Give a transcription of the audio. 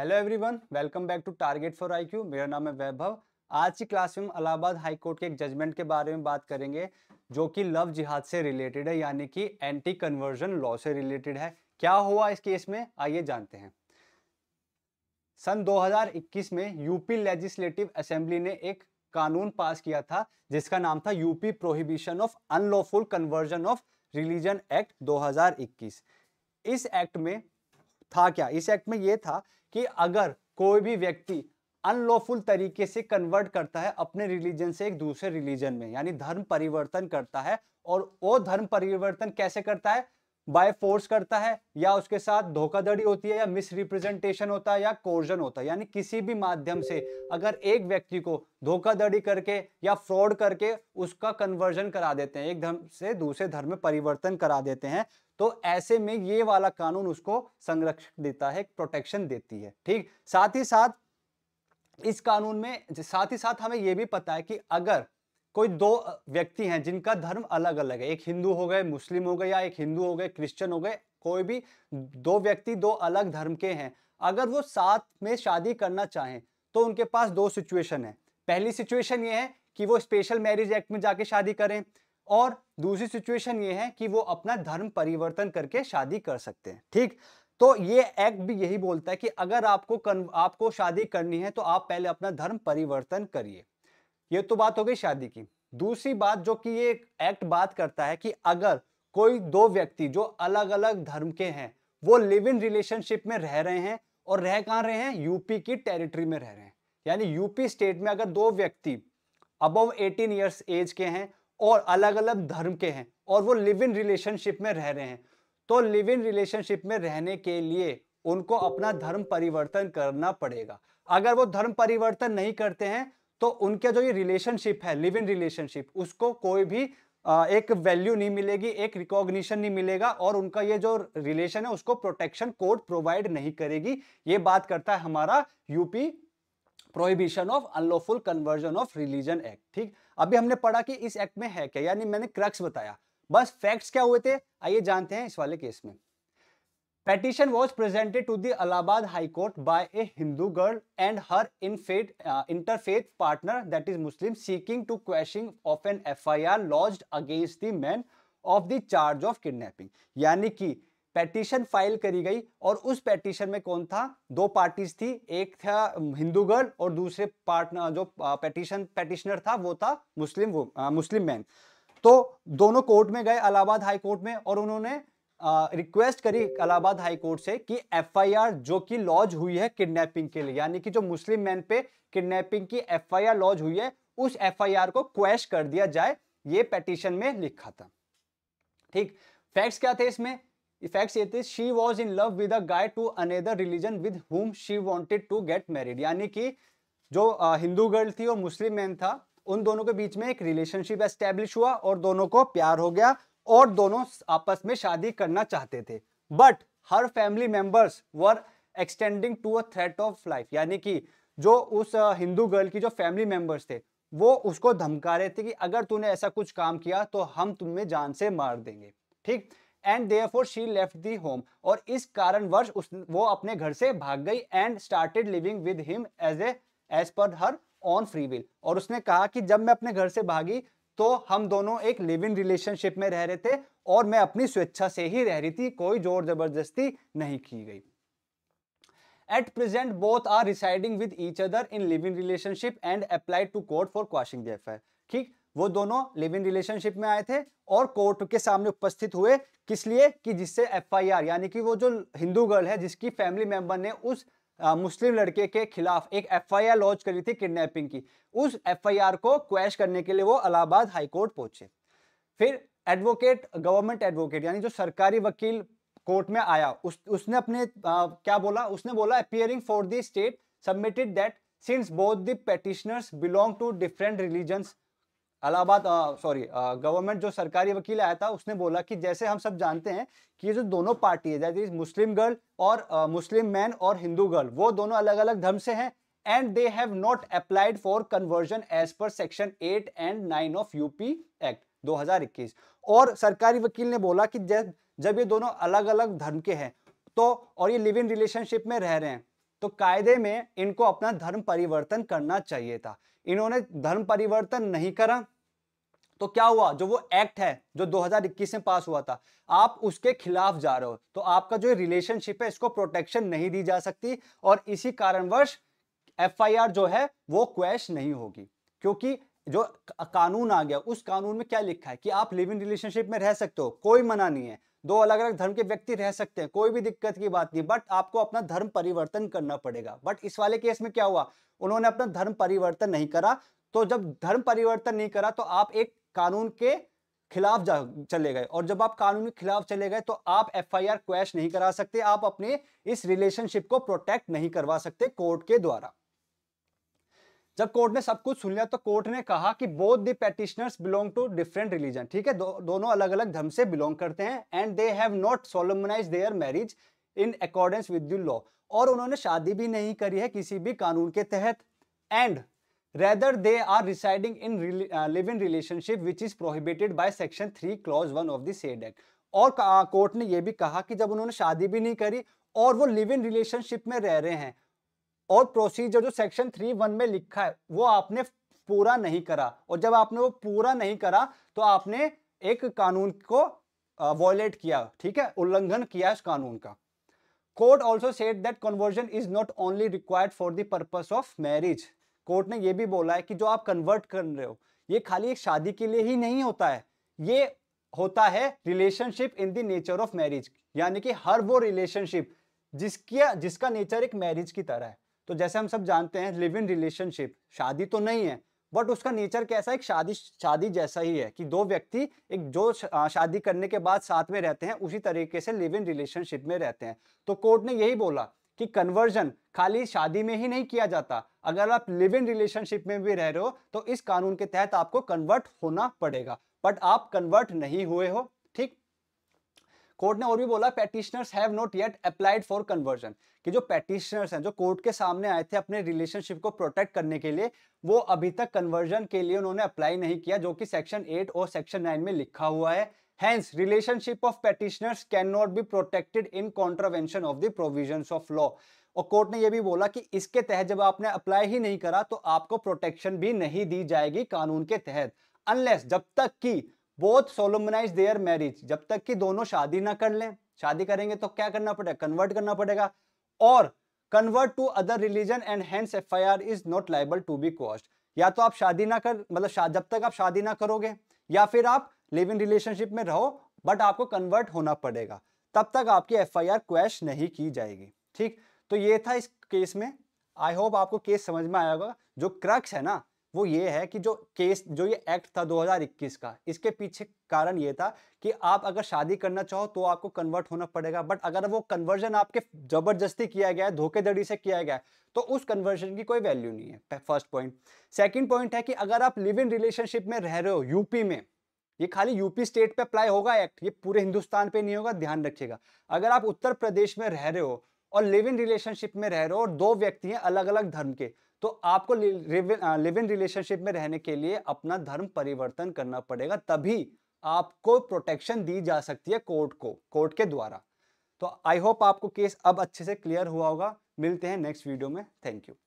hello everyone welcome back to target for IQ मेरा नाम है वैभव आज की क्लास में हम इलाहाबाद हाई कोर्ट के एक जजमेंट के बारे में बात करेंगे जो कि लव जिहाद से रिलेटेड है यानी कि एंटी कन्वर्जन लॉ से रिलेटेड है क्या हुआ इस केस में आइए जानते हैं सन 2021 में यूपी लेजिस्लेटिव असेंबली ने एक कानून पास किया था जिसका नाम था UP prohibition of unlawful conversion of religion act 2021 इस एक्ट में था क्या इस एक्ट में यह था कि अगर कोई भी व्यक्ति अनलॉफुल तरीके से कन्वर्ट करता है अपने रिलीजन से एक दूसरे रिलीजन में यानी धर्म परिवर्तन करता है और वो धर्म परिवर्तन कैसे करता है बाय फोर्स करता है या उसके साथ धोखाधड़ी होती है या मिसरिप्रेजेंटेशन होता है या कोर्जन होता है यानी किसी भी माध्यम से अगर एक व्यक्ति को धोखाधड़ी करके या फ्रॉड करके उसका कन्वर्जन करा देते हैं एक धर्म से दूसरे धर्म में परिवर्तन करा देते हैं तो ऐसे में ये वाला कानून उसको संरक्षण देता है प्रोटेक्शन देती है ठीक साथ ही साथ इस कानून में साथ ही साथ हमें यह भी पता है कि अगर कोई दो व्यक्ति हैं जिनका धर्म अलग अलग है एक हिंदू हो गए मुस्लिम हो गए या एक हिंदू हो गए क्रिश्चियन हो गए कोई भी दो व्यक्ति दो अलग धर्म के हैं अगर वो साथ में शादी करना चाहें तो उनके पास दो सिचुएशन है पहली सिचुएशन ये है कि वो स्पेशल मैरिज एक्ट में जाके शादी करें और दूसरी सिचुएशन ये है कि वो अपना धर्म परिवर्तन करके शादी कर सकते हैं ठीक तो ये एक्ट भी यही बोलता है कि अगर आपको कन, आपको शादी करनी है तो आप पहले अपना धर्म परिवर्तन करिए ये तो बात हो गई शादी की दूसरी बात जो कि ये एक्ट बात करता है कि अगर कोई दो व्यक्ति जो अलग अलग धर्म के हैं वो लिव इन रिलेशनशिप में रह रहे हैं और रह कहाँ रहे हैं यूपी की टेरिटरी में रह रहे हैं यानी यूपी स्टेट में अगर दो व्यक्ति अबव 18 इयर्स एज के हैं और अलग अलग धर्म के हैं और वो लिव इन रिलेशनशिप में रह रहे हैं तो लिव इन रिलेशनशिप में रहने के लिए उनको अपना धर्म परिवर्तन करना पड़ेगा अगर वो धर्म परिवर्तन नहीं करते हैं तो उनके जो ये रिलेशनशिप है लिव इन रिलेशनशिप उसको कोई भी एक वैल्यू नहीं मिलेगी एक रिकॉग्निशन नहीं मिलेगा और उनका ये जो रिलेशन है उसको प्रोटेक्शन कोर्ट प्रोवाइड नहीं करेगी ये बात करता है हमारा UP prohibition of unlawful conversion of religion act ठीक अभी हमने पढ़ा कि इस एक्ट में है क्या यानी मैंने क्रक्स बताया बस फैक्ट्स क्या हुए थे आइए जानते हैं इस वाले केस में petition was presented to the Allahabad high court by a Hindu girl and her in fate interfaith partner that is Muslim seeking to question of an F I R lodge against the man of the charge of kidnapping यानी कि petition file करी गई और उस petition में कौन था दो पार्टीज थी एक था हिंदू गर्ल और दूसरे पार्टनर जो पेटिशन uh, पेटिशनर था वो था मुस्लिम वो, मुस्लिम uh, मैन तो दोनों कोर्ट में गए अलाहाबाद हाई कोर्ट में और उन्होंने रिक्वेस्ट करी इलाहाबाद हाई कोर्ट से कि एफआईआर जो कि लॉज हुई है किडनैपिंग के लिए यानी कि जो मुस्लिम मैन पे किडनैपिंग की एफआईआर लॉज हुई है उस एफआईआर को क्वेश कर दिया जाए ये पेटिशन में लिखा था ठीक फैक्ट्स क्या थे इसमें फैक्ट्स ये थे she was in love with a guy to another religion with whom she wanted to get married यानी कि जो हिंदू गर्ल थी और मुस्लिम मैन था उन दोनों के बीच में एक रिलेशनशिप एस्टेब्लिश हुआ और दोनों को प्यार हो गया और दोनों आपस में शादी करना चाहते थे but her family members were extending to a threat of life यानी कि जो उस हिंदू गर्ल की जो फैमिली मेंबर्स थे वो उसको धमका रहे थे कि अगर तूने ऐसा कुछ काम किया तो हम तुम्हें जान से मार देंगे ठीक and therefore she left the home और इस कारणवश उस वो अपने घर से भाग गई and started living with him as a as per her on free will और उसने कहा कि जब मैं अपने घर से भागी तो हम दोनों एक लिव इन रिलेशनशिप में रह रहे थे और मैं अपनी स्वेच्छा से ही रह रही थी कोई जोर जबरदस्ती नहीं की गई at present both are residing with each other in live in relationship and applied to court for quashing the ठीक वो दोनों लिव इन रिलेशनशिप में आए थे और कोर्ट के सामने उपस्थित हुए किस लिए कि जिससे आर यानी कि वो जो हिंदू गर्ल है जिसकी फैमिली मेंबर ने उस मुस्लिम लड़के के खिलाफ एक एफआईआर लॉन्च करी थी किडनैपिंग की उस एफआईआर को क्वेश्चन करने के लिए वो इलाहाबाद हाईकोर्ट पहुंचे फिर एडवोकेट गवर्नमेंट एडवोकेट यानी जो सरकारी वकील कोर्ट में आया उस उसने अपने आ, क्या बोला उसने बोला appearing for the state submitted that since both the petitioners belong to different religions Allahabad sorry government जो सरकारी वकील आया था उसने बोला कि जैसे हम सब जानते हैं कि ये जो दोनों पार्टी है दैट इज मुस्लिम गर्ल और मुस्लिम मैन और हिंदू गर्ल वो दोनों अलग अलग धर्म से हैं and they have not applied for conversion as per section eight and nine of UP act 2021 और सरकारी वकील ने बोला कि जब जब ये दोनों अलग अलग धर्म के हैं तो और ये लिव इन रिलेशनशिप में रह रहे हैं तो कायदे में इनको अपना धर्म परिवर्तन करना चाहिए था इन्होंने धर्म परिवर्तन नहीं करा तो क्या हुआ जो वो एक्ट है जो 2021 में पास हुआ था आप उसके खिलाफ जा रहे हो तो आपका जो रिलेशनशिप है इसको प्रोटेक्शन नहीं दी जा सकती और इसी कारणवश एफआईआर जो है वो क्वेश नहीं होगी क्योंकि जो कानून आ गया उस कानून में क्या लिखा है कि आप लिव इन रिलेशनशिप में रह सकते हो कोई मना नहीं है दो अलग अलग धर्म के व्यक्ति रह सकते हैं कोई भी दिक्कत की बात नहीं बट आपको अपना धर्म परिवर्तन करना पड़ेगा बट इस वाले केस में क्या हुआ उन्होंने अपना धर्म परिवर्तन नहीं करा तो जब धर्म परिवर्तन नहीं करा तो आप एक कानून के खिलाफ जा चले गए और जब आप कानून के खिलाफ चले गए तो आप एफ आई आर क्वैश नहीं करा सकते आप अपने इस रिलेशनशिप को प्रोटेक्ट नहीं करवा सकते कोर्ट के द्वारा जब कोर्ट ने सब कुछ सुन लिया तो कोर्ट ने कहा कि both the petitioners belong to different religion ठीक है दो, दोनों अलग अलग धर्म से बिलोंग करते हैं and they have not solemnize their marriage in accordance with you law और उन्होंने शादी भी नहीं करी है किसी भी कानून के तहत and rather they are residing in live in relationship which is prohibited by section three clause one of the said act और कोर्ट ने यह भी कहा कि जब उन्होंने शादी भी नहीं करी और वो लिव इन रिलेशनशिप में रह रहे हैं और प्रोसीजर जो सेक्शन थ्री वन में लिखा है वो आपने पूरा नहीं करा और जब आपने वो पूरा नहीं करा तो आपने एक कानून को वॉयलेट किया ठीक है उल्लंघन किया इस कानून का court also said that conversion is not only required for the purpose of marriage court ने यह भी बोला है कि जो आप कन्वर्ट कर रहे हो ये खाली एक शादी के लिए ही नहीं होता है ये होता है relationship in the nature of marriage यानी कि हर वो रिलेशनशिप जिसकी जिसका नेचर एक मैरिज की तरह है तो जैसे हम सब जानते हैं लिव इन रिलेशनशिप शादी तो नहीं है बट उसका नेचर कैसा है एक शादी शादी जैसा ही है कि दो व्यक्ति एक जो शादी करने के बाद साथ में रहते हैं उसी तरीके से लिव इन रिलेशनशिप में रहते हैं तो कोर्ट ने यही बोला कि कन्वर्जन खाली शादी में ही नहीं किया जाता अगर आप लिव इन रिलेशनशिप में भी रह रहे हो तो इस कानून के तहत आपको कन्वर्ट होना पड़ेगा बट आप कन्वर्ट नहीं हुए हो कोर्ट ने और भी बोला petitioners have not yet applied for conversion कि जो पेटिशनर्स हैं जो कोर्ट के सामने आए थे अपने रिलेशनशिप को प्रोटेक्ट करने के लिए वो अभी तक कन्वर्जन के लिए उन्होंने अप्लाई नहीं किया जो कि सेक्शन एट और सेक्शन नाइन में लिखा हुआ है hence relationship of petitioners cannot be protected in contravention of the provision of law और कोर्ट ने यह भी बोला कि इसके तहत जब आपने अप्लाई ही नहीं करा तो आपको प्रोटेक्शन भी नहीं दी जाएगी कानून के तहत अनलेस जब तक कि बोथ सोलोमनाइज देयर मैरिज जब तक कि दोनों शादी ना कर लें शादी करेंगे तो क्या करना पड़ेगा कन्वर्ट करना पड़ेगा और convert to other religion and hence F I R is not liable to be quashed या तो आप शादी ना कर मतलब जब तक आप शादी ना करोगे या फिर आप लिव इन रिलेशनशिप में रहो बट आपको कन्वर्ट होना पड़ेगा तब तक आपकी एफ आई आर क्वेश नहीं की जाएगी ठीक तो ये था इस केस में आई होप आपको केस समझ में आया होगा जो क्रक्स है ना वो ये है कि जो केस जो ये एक्ट था 2021 का इसके पीछे कारण ये था कि आप अगर शादी करना चाहो तो आपको कन्वर्ट होना पड़ेगा बट अगर वो कन्वर्जन आपके जबरदस्ती किया गया है धोखेधड़ी से किया गया है तो उस कन्वर्जन की कोई वैल्यू नहीं है फर्स्ट पॉइंट सेकेंड पॉइंट है कि अगर आप लिव इन रिलेशनशिप में रह रहे हो यूपी में ये खाली यूपी स्टेट पे अप्लाई होगा एक्ट ये पूरे हिंदुस्तान पे नहीं होगा ध्यान रखिएगा अगर आप उत्तर प्रदेश में रह रहे हो और लिव इन रिलेशनशिप में रह रहे हो और दो व्यक्ति हैं अलग अलग धर्म के तो आपको लिव इन रिलेशनशिप में रहने के लिए अपना धर्म परिवर्तन करना पड़ेगा तभी आपको प्रोटेक्शन दी जा सकती है कोर्ट को कोर्ट के द्वारा तो आई होप आपको केस अब अच्छे से क्लियर हुआ होगा मिलते हैं नेक्स्ट वीडियो में थैंक यू